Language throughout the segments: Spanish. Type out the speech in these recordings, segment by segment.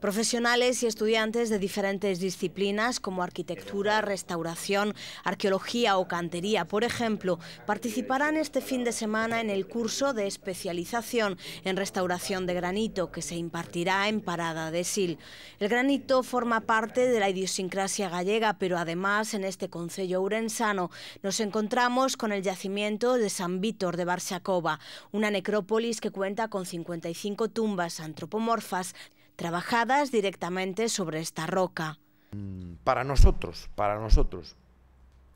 Profesionales y estudiantes de diferentes disciplinas como arquitectura, restauración, arqueología o cantería, por ejemplo, participarán este fin de semana en el curso de especialización en restauración de granito que se impartirá en Parada de Sil. El granito forma parte de la idiosincrasia gallega, pero además en este concello urensano nos encontramos con el yacimiento de San Vítor de Barxacova, una necrópolis que cuenta con 55 tumbas antropomorfas trabajadas directamente sobre esta roca. Mm, para nosotros, para nosotros,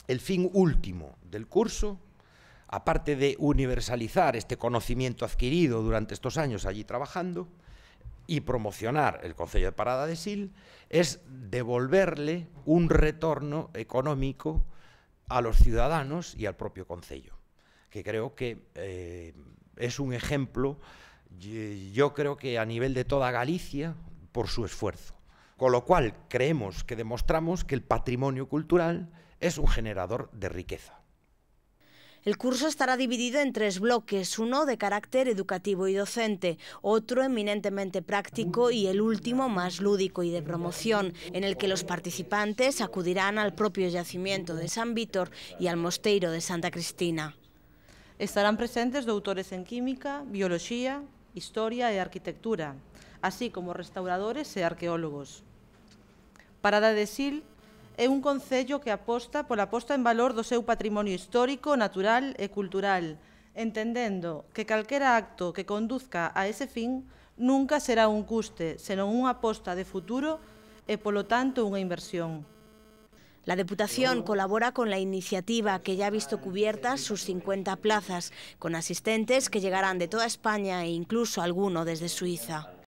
el fin último del curso, aparte de universalizar este conocimiento adquirido durante estos años allí trabajando y promocionar el Consejo de Parada de Sil, es devolverle un retorno económico a los ciudadanos y al propio Consejo... que creo que eh, es un ejemplo yo creo que a nivel de toda Galicia, por su esfuerzo. Con lo cual, creemos que demostramos que el patrimonio cultural es un generador de riqueza. El curso estará dividido en tres bloques, uno de carácter educativo y docente, otro eminentemente práctico y el último más lúdico y de promoción, en el que los participantes acudirán al propio yacimiento de San Vítor... y al mosteiro de Santa Cristina. Estarán presentes doctores en química, biología, historia e arquitectura, así como restauradores e arqueólogos. Parada de Sil é un concello que aposta pola posta en valor do seu patrimonio histórico, natural e cultural, entendendo que calquera acto que conduzca a ese fin nunca será un custe, senón unha aposta de futuro e, polo tanto, unha inversión. La Diputación oh. colabora con la iniciativa que ya ha visto cubiertas sus 50 plazas, con asistentes que llegarán de toda España e incluso alguno desde Suiza.